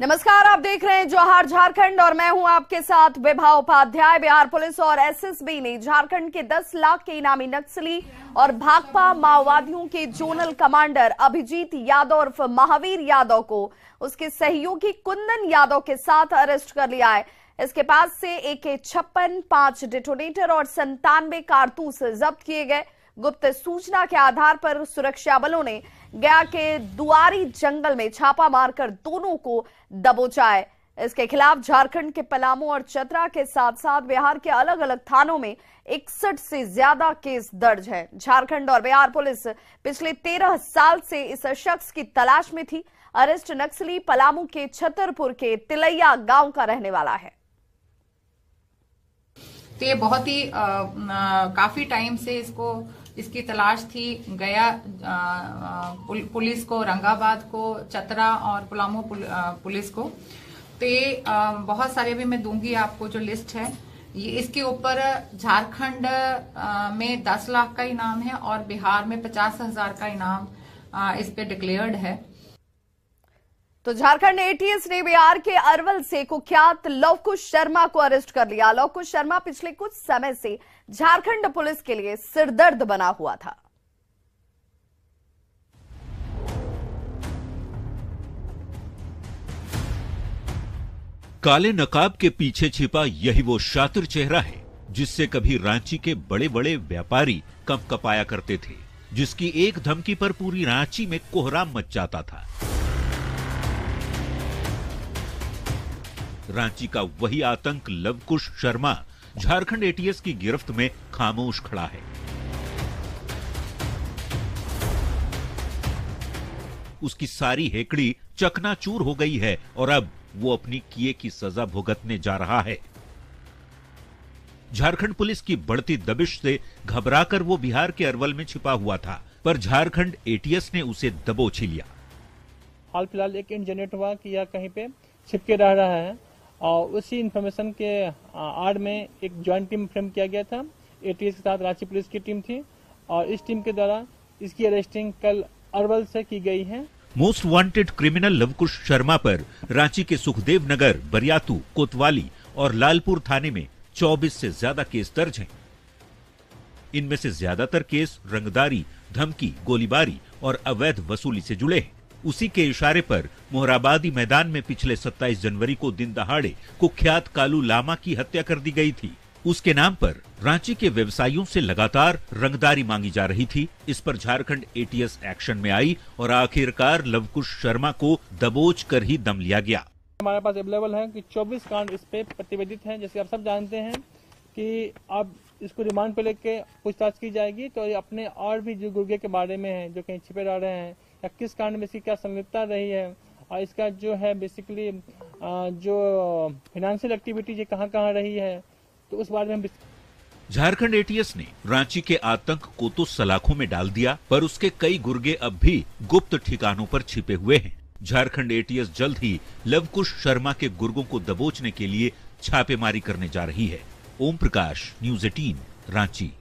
नमस्कार आप देख रहे हैं जोहार झारखंड और मैं हूं आपके साथ विभा उपाध्याय बिहार पुलिस और एसएसबी ने झारखंड के 10 लाख के इनामी नक्सली और भाकपा माओवादियों के जोनल कमांडर अभिजीत यादव उर्फ महावीर यादव को उसके सहयोगी कुंदन यादव के साथ अरेस्ट कर लिया है इसके पास से एक छप्पन पांच डिटोनेटर और संतानवे कारतूस जब्त किए गए गुप्त सूचना के आधार पर सुरक्षा बलों ने गया के दुआरी जंगल में छापा मारकर दोनों को दबोचा है इसके खिलाफ झारखंड के पलामू और चतरा के साथ साथ बिहार के अलग अलग थानों में इकसठ से ज्यादा केस दर्ज है झारखंड और बिहार पुलिस पिछले तेरह साल से इस शख्स की तलाश में थी अरेस्ट नक्सली पलामू के छतरपुर के तिलैया गांव का रहने वाला है तो ये बहुत ही आ, आ, काफी टाइम से इसको इसकी तलाश थी गया पुलिस को रंगाबाद को चतरा और पुलामो पुल, पुलिस को तो ये बहुत सारे भी मैं दूंगी आपको जो लिस्ट है ये इसके ऊपर झारखंड में 10 लाख का इनाम है और बिहार में पचास हजार का इनाम इस पे डिक्लेयर्ड है तो झारखंड एटीएस ने बिहार के अरवल से कुख्यात लवकुश शर्मा को अरेस्ट कर लिया लवकुश शर्मा पिछले कुछ समय से झारखंड पुलिस के लिए सिरदर्द बना हुआ था काले नकाब के पीछे छिपा यही वो शातिर चेहरा है जिससे कभी रांची के बड़े बड़े व्यापारी कपाया करते थे जिसकी एक धमकी पर पूरी रांची में कोहराम मच जाता था रांची का वही आतंक लवकुश शर्मा झारखंड एटीएस की गिरफ्त में खामोश खड़ा है उसकी सारी हेकड़ी चकनाचूर हो गई है और अब वो अपनी किए की सजा भुगतने जा रहा है झारखंड पुलिस की बढ़ती दबिश से घबराकर वो बिहार के अरवल में छिपा हुआ था पर झारखंड एटीएस ने उसे दबोच लिया हाल फिलहाल एक इंजनेट हुआ कि या कहीं पे छिपके रह रहा है और उसी इन्फॉर्मेशन के आड़ में एक ज्वाइंट टीम फ्रेम किया गया था ए के साथ रांची पुलिस की टीम थी और इस टीम के द्वारा इसकी अरेस्टिंग कल अरवल से की गई है most wanted criminal Lavkush Sharma पर रांची के सुखदेव नगर बरियातू कोतवाली और लालपुर थाने में 24 से ज्यादा केस दर्ज हैं। इनमें से ज्यादातर केस रंगदारी धमकी गोलीबारी और अवैध वसूली से जुड़े हैं उसी के इशारे पर मोहराबादी मैदान में पिछले 27 जनवरी को दिन दहाड़े कुख्यात कालू लामा की हत्या कर दी गई थी उसके नाम पर रांची के व्यवसायियों से लगातार रंगदारी मांगी जा रही थी इस पर झारखंड एटीएस एक्शन में आई और आखिरकार लवकुश शर्मा को दबोच कर ही दम लिया गया हमारे पास अवेलेबल है कि 24 कांड इस पे प्रतिवेदित हैं जैसे आप सब जानते हैं कि अब इसको रिमांड पे लेके पूछताछ की जाएगी तो ये अपने और भी जो गुर्गे के बारे में है जो कहीं छिपे जा रहे हैं किस कांड में इसकी क्या संलिप्तता रही है और इसका जो है बेसिकली जो फिनेंशियल एक्टिविटी कहाँ कहाँ रही है तो उस बारे में झारखंड एटीएस ने रांची के आतंक को तो सलाखों में डाल दिया पर उसके कई गुर्गे अब भी गुप्त ठिकानों पर छिपे हुए हैं झारखंड एटीएस जल्द ही लवकुश शर्मा के गुर्गों को दबोचने के लिए छापेमारी करने जा रही है ओम प्रकाश न्यूज एटीन रांची